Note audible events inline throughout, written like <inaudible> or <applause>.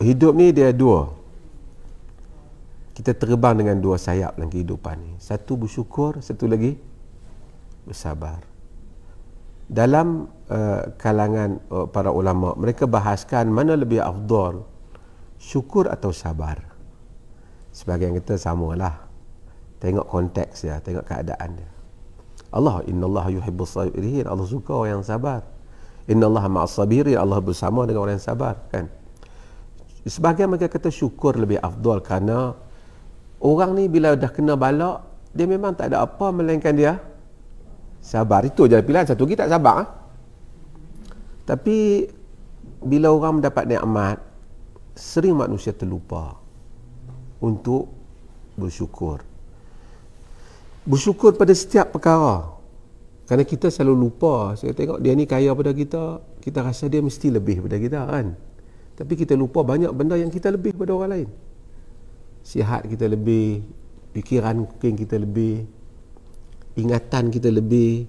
hidup ni dia dua kita terbang dengan dua sayap dalam kehidupan ni satu bersyukur satu lagi bersabar dalam uh, kalangan uh, para ulama mereka bahaskan mana lebih afdal syukur atau sabar sebagai yang kita samalah tengok konteks dia tengok keadaan dia Allah innallaha yuhibbus sabirin Allah suka orang yang sabar innallaha ma'as sabirin Allah bersama dengan orang yang sabar kan sebagian mereka kata syukur lebih afdol kerana orang ni bila dah kena balak dia memang tak ada apa melainkan dia sabar itu je pilihan satu lagi tak sabar ha? tapi bila orang mendapat nikmat sering manusia terlupa untuk bersyukur bersyukur pada setiap perkara kerana kita selalu lupa saya tengok dia ni kaya pada kita kita rasa dia mesti lebih pada kita kan tapi kita lupa banyak benda yang kita lebih pada orang lain. Sihat kita lebih, fikiran kuking kita lebih, ingatan kita lebih.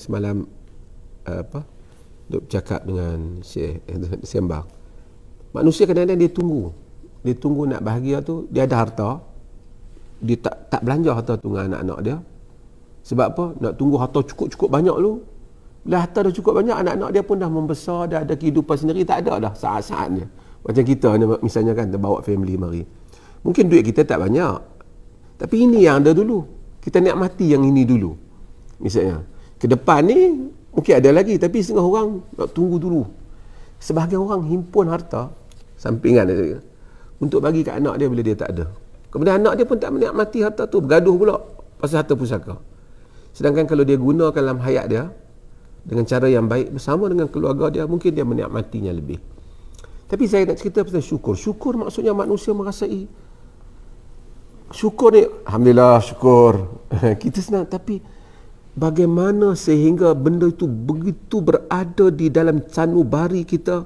Semalam eh, apa? Duk cakap dengan Syekh Sembang. Manusia kadang-kadang dia tunggu. Dia tunggu nak bahagia tu, dia ada harta. Dia tak tak belanja harta tu dengan anak-anak dia. Sebab apa? Nak tunggu harta cukup-cukup banyak dulu, lah harta dah cukup banyak, anak-anak dia pun dah membesar, dah ada kehidupan sendiri, tak ada dah saat-saatnya. Macam kita misalnya kan, bawa family mari. Mungkin duit kita tak banyak. Tapi ini yang ada dulu. Kita nak mati yang ini dulu. Misalnya. Ke depan ni, mungkin ada lagi. Tapi setengah orang nak tunggu dulu. Sebahagian orang himpun harta, sampingan dia, untuk bagi kat anak dia bila dia tak ada. Kemudian anak dia pun tak menikmati harta tu. Bergaduh pula pasal harta pusaka. Sedangkan kalau dia gunakan dalam hayat dia, dengan cara yang baik bersama dengan keluarga dia mungkin dia menikmatinya lebih tapi saya nak cerita pasal syukur syukur maksudnya manusia merasai syukur ni Alhamdulillah syukur <laughs> kita senang tapi bagaimana sehingga benda itu begitu berada di dalam canubari kita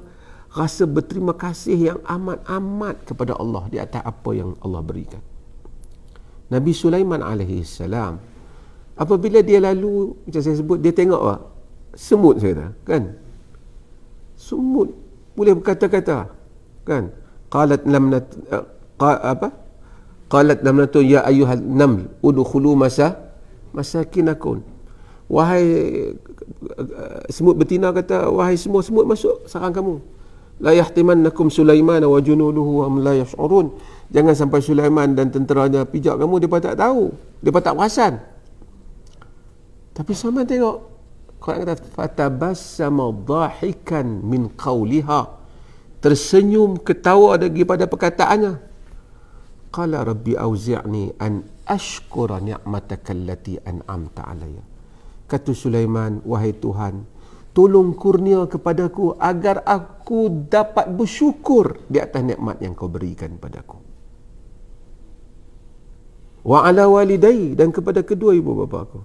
rasa berterima kasih yang amat-amat kepada Allah di atas apa yang Allah berikan Nabi Sulaiman alaihi apabila dia lalu macam saya sebut dia tengok semut saya kata kan semut boleh berkata-kata kan qalat namnat eh, apa qalat namnatun ya ayyuhal naml udkhulu masa masakinakun wahai eh, semut betina kata wahai semua semut masuk sarang kamu la yahtimannakum sulaiman wa junuduhu wa la yash'urun jangan sampai sulaiman dan tenteranya pijak kamu depa tak tahu depa tak perasan tapi sama tengok Quran kata fatabassama dhahikan min qawliha tersenyum ketawa pada perkataannya qala rabbi auzi'ni an ashkura ni'mataka allati an'amta alayya kata Sulaiman wahai Tuhan tolong kurnia kepadaku agar aku dapat bersyukur di atas nikmat yang kau berikan padaku wa ala walidai dan kepada kedua ibu bapa aku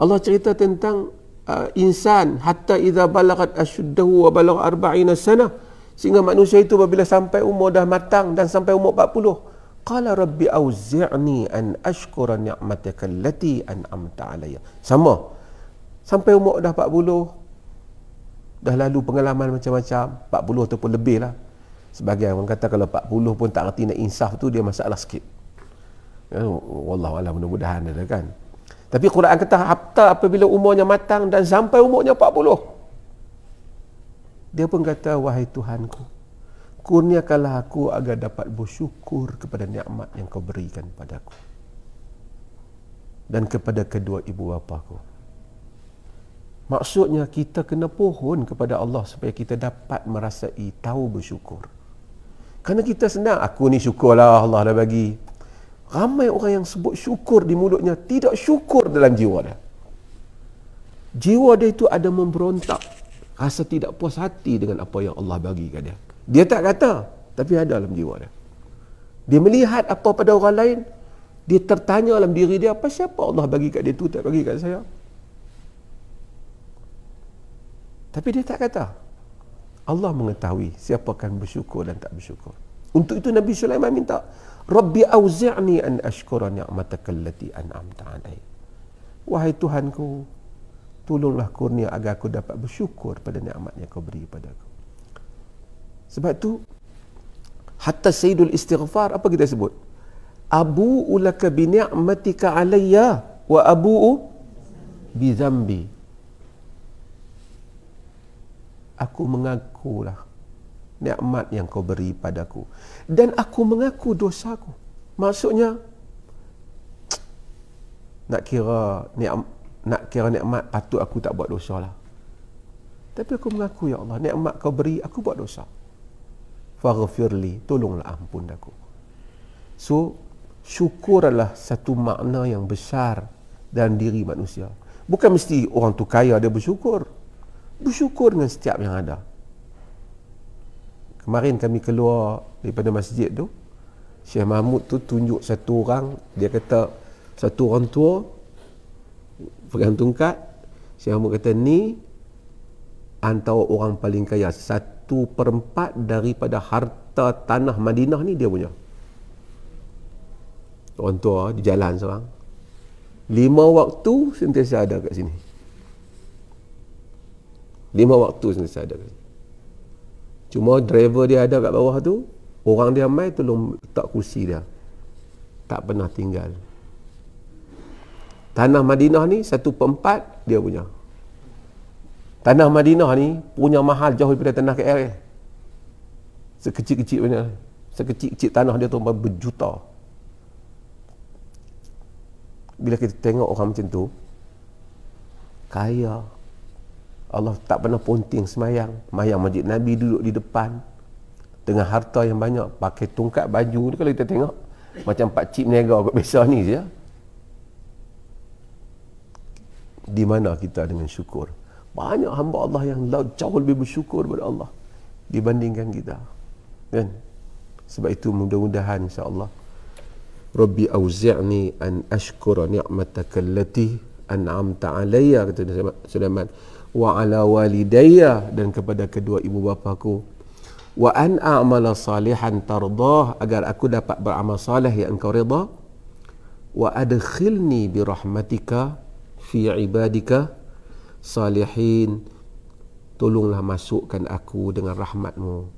Allah cerita tentang Ah, insan hatta idza balagat asyuddahu wa balagh 40 sana sehingga manusia itu apabila sampai umur dah matang dan sampai umur 40 qala rabbi auzi'ni an ashkura ni'mataka allati an'amta alayya sama sampai umur dah 40 dah lalu pengalaman macam-macam 40 ataupun lebih lah sebagai orang kata kalau 40 pun tak erti nak insaf tu dia masalah sikit ya, wallahu alam mudah-mudahan ada kan tapi Quran kata hatta apabila umurnya matang dan sampai umurnya 40. Dia pun kata wahai Tuhanku kurniakanlah aku agar dapat bersyukur kepada nikmat yang kau berikan padaku dan kepada kedua ibu bapaku. Maksudnya kita kena pohon kepada Allah supaya kita dapat merasai tahu bersyukur. Kerana kita senang aku ni syukurlah Allah dah bagi. Ramai orang yang sebut syukur di mulutnya Tidak syukur dalam jiwa dia Jiwa dia itu ada memberontak Rasa tidak puas hati dengan apa yang Allah bagi ke dia Dia tak kata Tapi ada dalam jiwa dia Dia melihat apa pada orang lain Dia tertanya dalam diri dia Apa siapa Allah bagi kat dia tu tak bagi kat saya Tapi dia tak kata Allah mengetahui siapa akan bersyukur dan tak bersyukur. Untuk itu Nabi Sulaiman minta, "Rabbi auzi'ni an ashkura ni'mataka allati an'amta 'alay." Wahai Tuhanku, tolonglah kurnia agar aku dapat bersyukur pada nikmat yang kau beri pada aku. Sebab tu hatta sayyidul istighfar apa kita sebut? Abu ulaka bi ni'matika 'alayya wa Abu bi zambi. Aku mengakulah nikmat yang kau beri padaku dan aku mengaku dosaku maksudnya nak kira nak nak kira nikmat patut aku tak buat dosa lah tapi aku mengaku ya Allah nikmat kau beri aku buat dosa faghfirli tolonglah ampun aku so syukur adalah satu makna yang besar dan diri manusia bukan mesti orang tu kaya dia bersyukur bersyukur dengan setiap yang ada kemarin kami keluar daripada masjid tu Syekh Mahmud tu tunjuk satu orang dia kata satu orang tua pegang tungkat Syekh Mahmud kata ni antara orang paling kaya satu perempat daripada harta tanah Madinah ni dia punya orang tua di jalan seorang lima waktu sentiasa ada kat sini lima waktu sentiasa ada kat sini Cuma driver dia ada kat bawah tu Orang dia main tolong letak kursi dia Tak pernah tinggal Tanah Madinah ni satu perempat dia punya Tanah Madinah ni punya mahal jauh daripada tanah KL eh. Sekecil-kecil punya Sekecil-kecil tanah dia tu berjuta Bila kita tengok orang macam tu Kaya Allah tak pernah ponting semayang Mayang majid Nabi duduk di depan Dengan harta yang banyak Pakai tungkat baju ni kalau kita tengok Macam Pak Cip Nega kot biasa ni je ya. Di mana kita dengan syukur Banyak hamba Allah yang jauh lebih bersyukur kepada Allah Dibandingkan kita Kan Sebab itu mudah-mudahan insyaAllah Rabbi auzi'ni an ashkura ni'mataka allati an'amta alayya kata Sulaiman wa ala walidayya dan kepada kedua ibu bapaku wa an a'mala salihan tardah agar aku dapat beramal salih. yang engkau redha wa adkhilni bi rahmatika fi ibadika salihin tolonglah masukkan aku dengan rahmatmu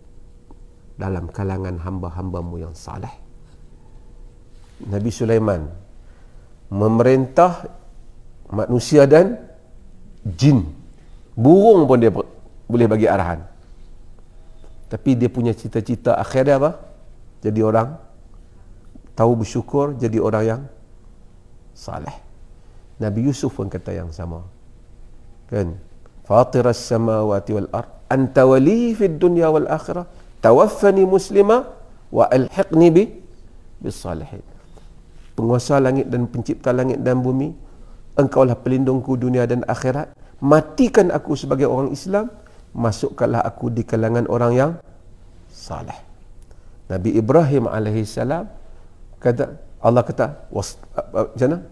dalam kalangan hamba-hambamu yang saleh Nabi Sulaiman memerintah manusia dan jin Burung pun dia boleh bagi arahan. Tapi dia punya cita-cita akhirnya apa? Jadi orang tahu bersyukur, jadi orang yang saleh. Nabi Yusuf pun kata yang sama. Kan? Fatir as-samawati wal ar. anta wali fid dunya wal akhirah tawaffani muslima wa alhiqni bi bisalihin penguasa langit dan pencipta langit dan bumi engkaulah pelindungku dunia dan akhirat matikan aku sebagai orang Islam masukkanlah aku di kalangan orang yang salah Nabi Ibrahim alaihi kata Allah kata was jana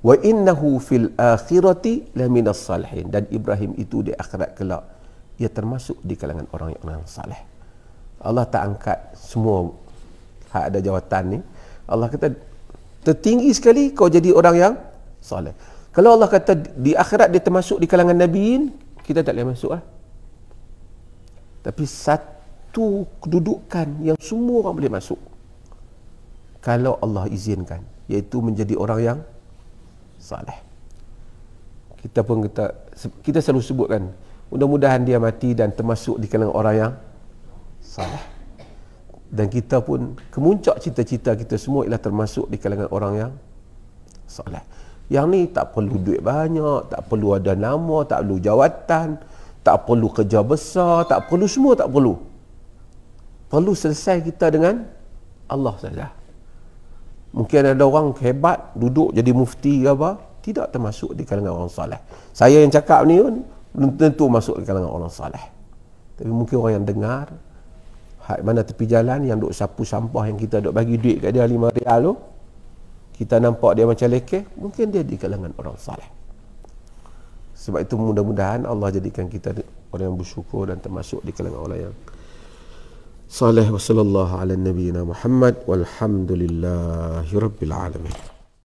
wa innahu fil akhirati laminas salihin dan Ibrahim itu di akhirat kelak ia termasuk di kalangan orang yang orang saleh Allah tak angkat semua hak ada jawatan ni Allah kata tertinggi sekali kau jadi orang yang salih. Kalau Allah kata di akhirat dia termasuk di kalangan Nabiin, kita tak boleh masuk lah. Tapi satu kedudukan yang semua orang boleh masuk. Kalau Allah izinkan. Iaitu menjadi orang yang salih. Kita pun kita, kita selalu sebutkan. Mudah-mudahan dia mati dan termasuk di kalangan orang yang salih. Dan kita pun kemuncak cita-cita kita semua ialah termasuk di kalangan orang yang salih. Yang ni tak perlu duit banyak, tak perlu ada nama, tak perlu jawatan, tak perlu kerja besar, tak perlu semua, tak perlu. Perlu selesai kita dengan Allah saja. Mungkin ada orang hebat duduk jadi mufti ke apa, tidak termasuk di kalangan orang soleh. Saya yang cakap ni pun belum tentu masuk di kalangan orang soleh. Tapi mungkin orang yang dengar, mana tepi jalan yang duk sapu sampah yang kita duk bagi duit kat dia lima rial tu, kita nampak dia macam lekeh mungkin dia di kalangan orang saleh sebab itu mudah-mudahan Allah jadikan kita orang yang bersyukur dan termasuk di kalangan orang yang saleh wasallallahu ala nabiyina muhammad walhamdulillahirabbil alamin